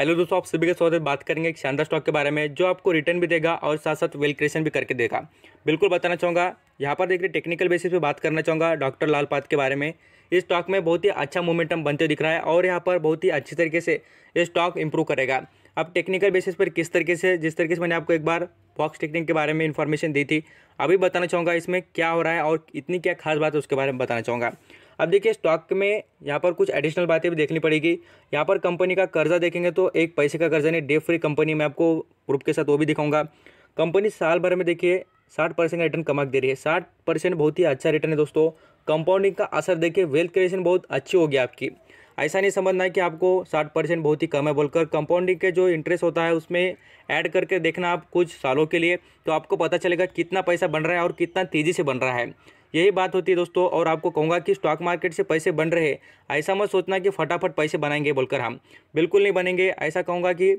hello दोस्तों आप सभी के स्वागत बात करेंगे एक शानदार स्टॉक के बारे में जो आपको रिटर्न भी देगा और साथ साथ वेल क्रिएशन भी करके देगा बिल्कुल बताना चाहूँगा यहाँ पर देख रहे टेक्निकल बेसिस पे बात करना चाहूँगा डॉक्टर लाल पात के बारे में इस स्टॉक में बहुत ही अच्छा मोमेंटम बनते दिख रहा है और यहाँ पर बहुत ही अच्छी तरीके से ये स्टॉक इंप्रूव करेगा अब टेक्निकल बेसिस पर किस तरीके से जिस तरीके से मैंने आपको एक बार बॉक्स टेक्निक के बारे में इन्फॉर्मेशन दी थी अभी बताना चाहूँगा इसमें क्या हो रहा है और इतनी क्या खास बात है उसके बारे में बताना चाहूँगा अब देखिए स्टॉक में यहाँ पर कुछ एडिशनल बातें भी देखनी पड़ेगी यहाँ पर कंपनी का कर्जा देखेंगे तो एक पैसे का कर्जा नहीं डे फ्री कंपनी मैं आपको ग्रुप के साथ वो भी दिखाऊंगा कंपनी साल भर में देखिए साठ परसेंट रिटर्न कमा के दे रही है साठ परसेंट बहुत ही अच्छा रिटर्न है दोस्तों कंपाउंडिंग का असर देखिए वेल्थ क्रिएशन बहुत अच्छी होगी आपकी ऐसा नहीं समझना है कि आपको साठ परसेंट बहुत ही कम है बोलकर कंपाउंडिंग के जो इंटरेस्ट होता है उसमें ऐड करके देखना आप कुछ सालों के लिए तो आपको पता चलेगा कितना पैसा बन रहा है और कितना तेज़ी से बन रहा है यही बात होती है दोस्तों और आपको कहूँगा कि स्टॉक मार्केट से पैसे बन रहे ऐसा मत सोचना कि फटाफट पैसे बनाएंगे बोलकर हम बिल्कुल नहीं बनेंगे ऐसा कहूँगा कि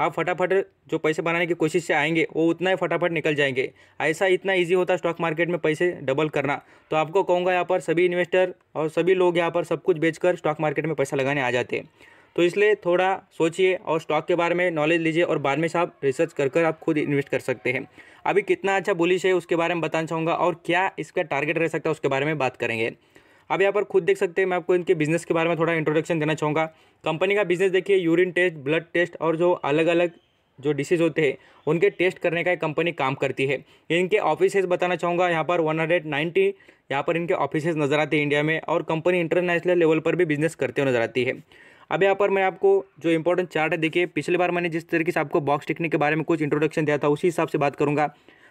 आप फटाफट जो पैसे बनाने की कोशिश से आएंगे वो उतना ही फटाफट निकल जाएंगे ऐसा इतना इजी होता है स्टॉक मार्केट में पैसे डबल करना तो आपको कहूँगा यहाँ पर सभी इन्वेस्टर और सभी लोग यहाँ पर सब कुछ बेचकर स्टॉक मार्केट में पैसा लगाने आ जाते हैं तो इसलिए थोड़ा सोचिए और स्टॉक के बारे में नॉलेज लीजिए और बाद में साहब रिसर्च कर कर आप खुद इन्वेस्ट कर सकते हैं अभी कितना अच्छा बुलिश है उसके बारे में बताना चाहूँगा और क्या इसका टारगेट रह सकता है उसके बारे में बात करेंगे अब यहाँ पर खुद देख सकते हैं मैं आपको इनके बिजनेस के बारे में थोड़ा इंट्रोडक्शन देना चाहूँगा कंपनी का बिजनेस देखिए यूरिन टेस्ट ब्लड टेस्ट और जो अलग अलग जो डिसीज़ होते हैं उनके टेस्ट करने का एक कंपनी काम करती है इनके ऑफिसेज बताना चाहूँगा यहाँ पर 190 हंड्रेड यहाँ पर इनके ऑफिसेज नज़र आते हैं इंडिया में और कंपनी इंटरनेशनल लेवल पर भी बिजनेस करते हुए नज़र आती है अब यहाँ पर मैं आपको जो इंपॉर्टेंट चार्ट है देखिए पिछली बार मैंने जिस तरीके से आपको बॉक्स टेक्निक के बारे में कुछ इंट्रोडक्शन दिया था उसी हिसाब से बात करूँगा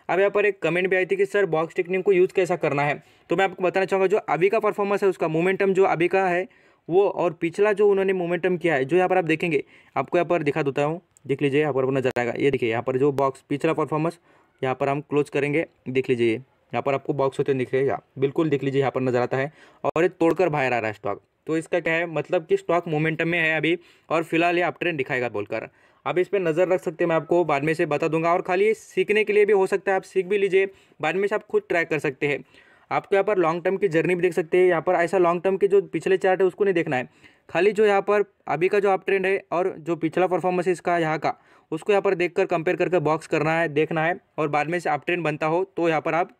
अब यहाँ पर एक कमेंट भी आई थी कि सर बॉक्स टेक्निक को यूज़ कैसा करना है तो मैं आपको बताना चाहूँगा जो अभी का परफॉर्मेंस है उसका मोमेंटम जो अभी का है वो और पिछला जो उन्होंने मोमेंटम किया है जो यहाँ पर आप देखेंगे आपको यहाँ पर दिखा देता हूँ देख लीजिए यहाँ पर नजर आएगा ये देखिए यहाँ पर जो बॉक्स पिछला परफॉर्मेंस यहाँ पर हम क्लोज करेंगे देख लीजिए यहाँ पर आपको बॉक्स होते दिखेगा बिल्कुल देख लीजिए यहाँ पर नजर आता है और ये तोड़कर बाहर आ रहा है स्टॉक तो इसका क्या है मतलब कि स्टॉक मोमेंटम में है अभी और फिलहाल ये अप ट्रेंड दिखाएगा बोलकर आप इस पर नज़र रख सकते हैं मैं आपको बाद में से बता दूंगा और खाली सीखने के लिए भी हो सकता है आप सीख भी लीजिए बाद में से आप खुद ट्राई कर सकते हैं आपको यहाँ पर लॉन्ग टर्म की जर्नी भी देख सकते हैं यहाँ पर ऐसा लॉन्ग टर्म के जो पिछले चार्ट है उसको नहीं देखना है खाली जो यहाँ पर अभी का जो आप ट्रेंड है और जो पिछला परफॉर्मेंस है इसका यहाँ का उसको यहाँ पर देखकर कंपेयर करके बॉक्स करना है देखना है और बाद में से आप ट्रेंड बनता हो तो यहाँ पर आप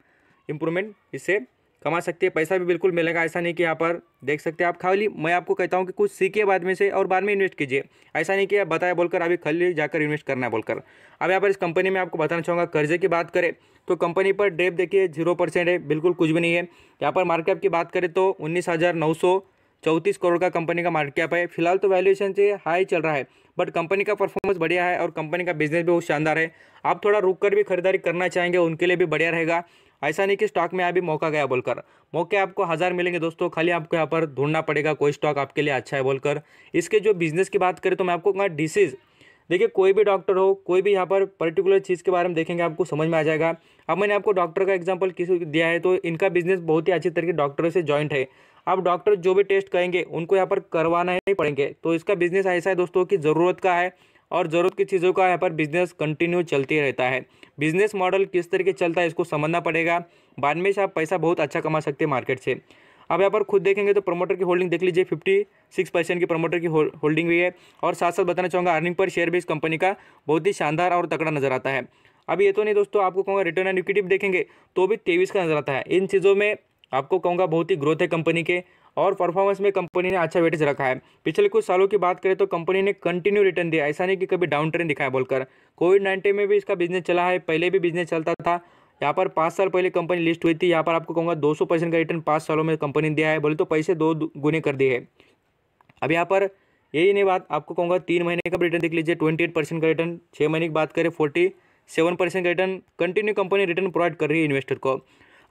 इम्प्रूवमेंट इससे कमा सकते हैं पैसा भी बिल्कुल मिलेगा ऐसा नहीं कि यहाँ पर देख सकते हैं आप खाली मैं आपको कहता हूँ कि कुछ सीखिए बाद में से और बाद में इन्वेस्ट कीजिए ऐसा नहीं कि आप बताए बोलकर अभी खाली जाकर इन्वेस्ट करना है बोलकर अब यहाँ पर इस कंपनी में आपको बताना चाहूँगा कर्जे की बात करें तो कंपनी पर डेप देखिए जीरो परसेंट है बिल्कुल कुछ भी नहीं है यहाँ पर मार्केट की बात करें तो उन्नीस हज़ार नौ सौ चौंतीस करोड़ का कंपनी का मार्केट कैप है फिलहाल तो वैल्यूएशन से हाई चल रहा है बट कंपनी का परफॉर्मेंस बढ़िया है और कंपनी का बिजनेस भी बहुत शानदार है आप थोड़ा रुक कर भी खरीदारी करना चाहेंगे उनके लिए भी बढ़िया रहेगा ऐसा नहीं कि स्टॉक में अभी मौका गया बोलकर मौके आपको हज़ार मिलेंगे दोस्तों खाली आपको यहाँ पर ढूंढना पड़ेगा कोई स्टॉक आपके लिए अच्छा है बोलकर इसके जो बिजनेस की बात करें तो मैं आपको कहूँगा डिसीज़ देखिए कोई भी डॉक्टर हो कोई भी यहाँ पर पर्टिकुलर चीज़ के बारे में देखेंगे आपको समझ में आ जाएगा अब मैंने आपको डॉक्टर का एग्जाम्पल किसी दिया है तो इनका बिजनेस बहुत ही अच्छी तरीके डॉक्टरों से जॉइंट है आप डॉक्टर जो भी टेस्ट करेंगे उनको यहाँ पर करवाना ही पड़ेंगे तो इसका बिजनेस ऐसा है दोस्तों की ज़रूरत का है और ज़रूरत की चीज़ों का यहाँ पर बिजनेस कंटिन्यू चलती रहता है बिजनेस मॉडल किस तरीके चलता है इसको समझना पड़ेगा बाद में से आप पैसा बहुत अच्छा कमा सकते हैं मार्केट से अब यहाँ पर खुद देखेंगे तो प्रमोटर की होल्डिंग देख लीजिए फिफ्टी सिक्स परसेंट की प्रमोटर की होल्डिंग भी है और साथ साथ बताना चाहूँगा अर्निंग पर शेयर भी इस कंपनी का बहुत ही शानदार और तगड़ा नज़र आता है अब ये तो नहीं दोस्तों आपको कहूँगा रिटर्न एंड इक्विटी देखेंगे तो भी तेईस का नज़र आता है इन चीज़ों में आपको कहूँगा बहुत ही ग्रोथ है कंपनी के और परफॉर्मेंस में कंपनी ने अच्छा वेटेज रखा है पिछले कुछ सालों की बात करें तो कंपनी ने कंटिन्यू रिटर्न दिया ऐसा नहीं कि कभी डाउन ट्रेंड दिखाया बोलकर कोविड नाइन्टीन में भी इसका बिजनेस चला है पहले भी बिजनेस चलता था यहाँ पर पाँच साल पहले कंपनी लिस्ट हुई थी यहाँ पर आपको कहूँगा दो परसेंट का रिटर्न पाँच सालों में कंपनी ने दिया है बोले तो पैसे दो गुने कर दिए है अब यहाँ पर यही नहीं बात आपको कहूँगा तीन महीने का रिटर्न देख लीजिए ट्वेंटी एट परसेंट का रिटर्न छः महीने की बात करें फोर्टी सेवन परसेंट का return continue company return provide कर रही है इन्वेस्टर को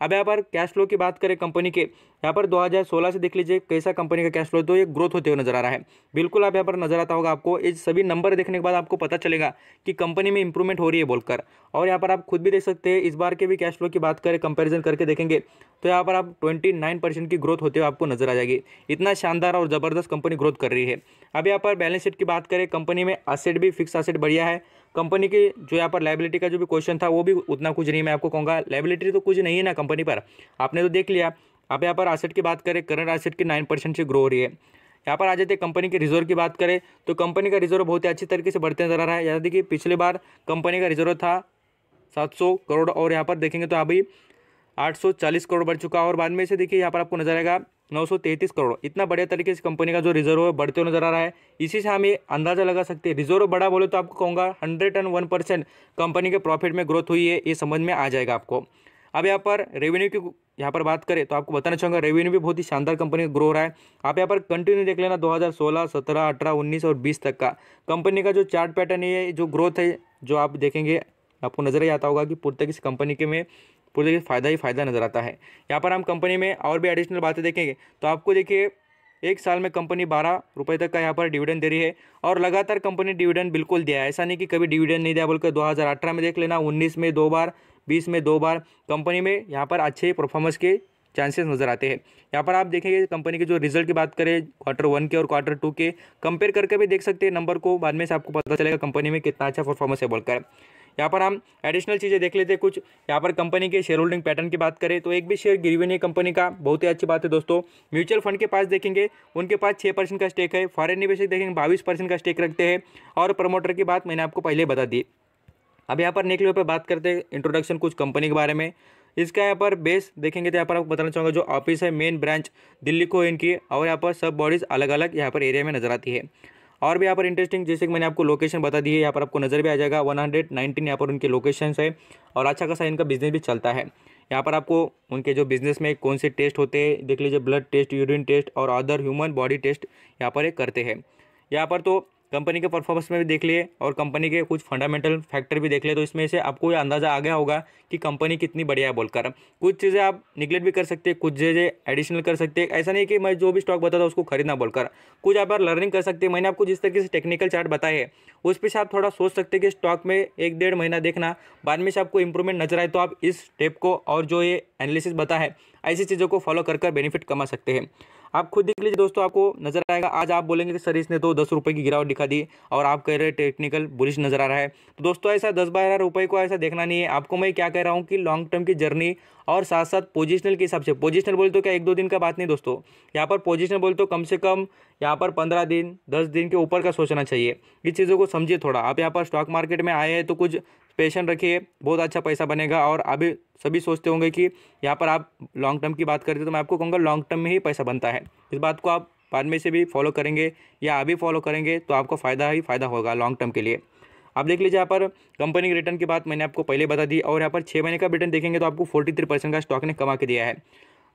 अब यहाँ पर कैश फ्लो की बात करें कंपनी के यहाँ पर 2016 से देख लीजिए कैसा कंपनी का कैश फ्लो तो ये ग्रोथ होते हुए नजर आ रहा है बिल्कुल आप यहाँ पर नजर आता होगा आपको ये सभी नंबर देखने के बाद आपको पता चलेगा कि कंपनी में इंप्रूवमेंट हो रही है बोलकर और यहाँ पर आप खुद भी देख सकते हैं इस बार के भी कैश फ्लो की बात करें कंपेरिजन करके देखेंगे तो यहाँ पर आप ट्वेंटी नाइन परसेंट की ग्रोथ होते हुए आपको नजर आ जाएगी इतना शानदार और ज़बरदस्त कंपनी ग्रोथ कर रही है अब यहाँ पर बैलेंस शीट की बात करें कंपनी में असेट भी फिक्स असेट बढ़िया है कंपनी के जो यहाँ पर लाइबिलिटी का जो भी क्वेश्चन था वो भी उतना कुछ नहीं मैं आपको कहूँगा लाइबिलिटी तो कुछ नहीं है ना कंपनी पर आपने तो देख लिया आप यहाँ पर आसेट की बात करें करंट आसेट की नाइन परसेंट से ग्रो हो रही है यहाँ पर आ जाते हैं कंपनी के रिजर्व की बात करें तो कंपनी का रिजर्व बहुत ही अच्छी तरीके से बढ़ते नजर आ रहा है यहाँ कि पिछली बार कंपनी का रिजर्व था सात करोड़ और यहाँ पर देखेंगे तो अभी आठ करोड़ बढ़ चुका है और बाद में से देखिए यहाँ पर आपको नजर आएगा 933 करोड़ इतना बढ़िया तरीके से कंपनी का जो रिजर्व है बढ़ते नजर आ रहा है इसी से हम ये अंदाजा लगा सकते हैं रिजर्व बड़ा बोले तो आपको कहूँगा hundred and one percent company के प्रॉफिट में ग्रोथ हुई है ये समझ में आ जाएगा आपको अब यहाँ पर रेवेन्यू की यहाँ पर बात करें तो आपको बताना चाहूँगा रेवेन्यू भी बहुत ही शानदार कंपनी का ग्रो रहा है आप यहाँ पर कंटिन्यू देख लेना 2016, 17, 18, 19 और 20 तक का कंपनी का जो चार्ट पैटर्न है जो ग्रोथ है जो आप देखेंगे आपको नजर ही आता होगा कि पूर्तक इस कंपनी के में पूरे से फ़ायदा ही फ़ायदा नज़र आता है यहाँ पर हम कंपनी में और भी एडिशनल बातें देखेंगे तो आपको देखिए एक साल में कंपनी बारह रुपये तक का यहाँ पर डिविडेंड दे रही है और लगातार कंपनी डिविडेंड बिल्कुल दिया है ऐसा नहीं कि कभी डिविडेंड नहीं दिया बोलकर दो में देख लेना उन्नीस में दो बार बीस में दो बार कंपनी में यहाँ पर अच्छे परफॉर्मेंस के चांसेस नज़र आते हैं यहाँ पर आप देखेंगे कंपनी के जो रिजल्ट की बात करें क्वार्टर वन के और क्वार्टर टू के कंपेयर करके भी देख सकते हैं नंबर को बाद में से आपको पता चलेगा कंपनी में कितना अच्छा परफॉर्मेंस है बोलकर यहाँ पर हम एडिशनल चीज़ें देख लेते हैं कुछ यहाँ पर कंपनी के शेयर होल्डिंग पैटर्न की बात करें तो एक भी शेयर गिरवी नहीं कंपनी का बहुत ही अच्छी बात है दोस्तों म्यूचुअल फंड के पास देखेंगे उनके पास छः परसेंट का स्टेक है फॉरन निवेशक देखेंगे बाईस परसेंट का स्टेक रखते हैं और प्रमोटर की बात मैंने आपको पहले बता दी अब यहाँ पर निकले पर बात करते हैं इंट्रोडक्शन कुछ कंपनी के बारे में इसका यहाँ पर बेस देखेंगे तो यहाँ पर आपको बताना चाहूँगा जो ऑफिस है मेन ब्रांच दिल्ली को इनकी और यहाँ पर सब बॉडीज़ अलग अलग यहाँ पर एरिया में नजर आती है और भी यहाँ पर इंटरेस्टिंग जैसे कि मैंने आपको लोकेशन बता दी है यहाँ पर आपको नज़र भी आ जाएगा वन हंड्रेड नाइनटीन यहाँ पर उनके लोकेशन है और अच्छा खासा इनका बिजनेस भी चलता है यहाँ पर आपको उनके जो बिजनेस में कौन से टेस्ट होते हैं देख लीजिए ब्लड टेस्ट यूरिन टेस्ट और अदर ह्यूमन बॉडी टेस्ट यहाँ पर ये करते हैं यहाँ पर तो कंपनी के परफॉर्मेंस में भी देख लिए और कंपनी के कुछ फंडामेंटल फैक्टर भी देख लिए तो इसमें से आपको ये अंदाज़ा आ गया होगा कि कंपनी कितनी बढ़िया है बोलकर कुछ चीज़ें आप निगलेक्ट भी कर सकते हैं कुछ चीज़ें एडिशनल कर सकते हैं ऐसा नहीं कि मैं जो भी स्टॉक बताता उसको खरीदना बोलकर कुछ आप लर्निंग कर सकते हैं मैंने आपको जिस तरीके से टेक्निकल चार्ट बताए हैं उस पर से आप थोड़ा सोच सकते हैं कि स्टॉक में एक डेढ़ महीना देखना बाद में से आपको इंप्रूवमेंट नजर आए तो आप इस स्टेप को और जो ये एनालिसिस बता है ऐसी चीज़ों को फॉलो कर बेनिफिट कमा सकते हैं आप खुद देख लीजिए दोस्तों आपको नजर आएगा आज आप बोलेंगे कि सर इसने तो दस रुपए की गिरावट दिखा दी और आप कह रहे टेक्निकल बुलिश नजर आ रहा है तो दोस्तों ऐसा दस बारह रुपए को ऐसा देखना नहीं है आपको मैं क्या कह रहा हूँ कि लॉन्ग टर्म की जर्नी और साथ साथ पोजिशनल के हिसाब से पोजिशनल बोले तो क्या एक दो दिन का बात नहीं दोस्तों यहाँ पर पोजिशनल बोले तो कम से कम यहाँ पर पंद्रह दिन दस दिन के ऊपर का सोचना चाहिए इस चीज़ों को समझिए थोड़ा आप यहाँ पर स्टॉक मार्केट में आए हैं तो कुछ पेशन रखिए बहुत अच्छा पैसा बनेगा और अभी सभी सोचते होंगे कि यहाँ पर आप लॉन्ग टर्म की बात करते तो मैं आपको कहूँगा लॉन्ग टर्म में ही पैसा बनता है इस बात को आप बाद में से भी फॉलो करेंगे या अभी फॉलो करेंगे तो आपको फ़ायदा ही फ़ायदा होगा लॉन्ग टर्म के लिए आप देख लीजिए यहाँ पर कंपनी के रिटर्न की बात मैंने आपको पहले बता दी और यहाँ पर छः महीने का रिटर्न देखेंगे तो आपको फोर्टी थ्री परसेंट का स्टॉक ने कमा के दिया है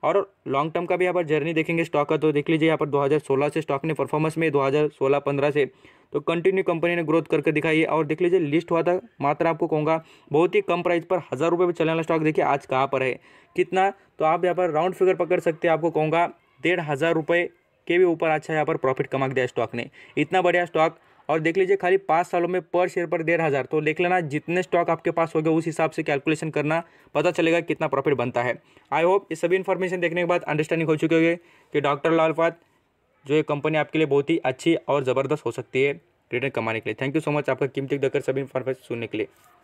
और लॉन्ग टर्म का भी यहाँ पर जर्नी देखेंगे स्टॉक का तो देख लीजिए यहाँ पर 2016 से स्टॉक ने परफॉर्मेंस में 2016-15 से तो कंटिन्यू कंपनी ने ग्रोथ करके दिखाई है और देख लीजिए लिस्ट हुआ था मात्र आपको कहूँगा बहुत ही कम प्राइस पर हज़ार रुपये में चलने वाला स्टॉक देखिए आज कहाँ पर है कितना तो आप यहाँ पर राउंड फिगर पकड़ सकते हैं आपको कहूँगा डेढ़ हज़ार रुपये के भी ऊपर अच्छा यहाँ पर प्रॉफिट कमा दिया स्टॉक ने इतना बढ़िया स्टॉक और देख लीजिए खाली पाँच सालों में पर शेयर पर डेढ़ हज़ार तो देख लेना जितने स्टॉक आपके पास हो गए उस हिसाब से कैलकुलेशन करना पता चलेगा कितना प्रॉफिट बनता है आई होप ये सभी इन्फॉर्मेशन देखने के बाद अंडरस्टैंडिंग हो चुके होगी कि डॉक्टर लाल पात जो ये कंपनी आपके लिए बहुत ही अच्छी और ज़बरदस्त हो सकती है रिटर्न कमाने के लिए थैंक यू सो मच आपका कीमती देकर सभी इन्फॉर्मेशन सुनने के लिए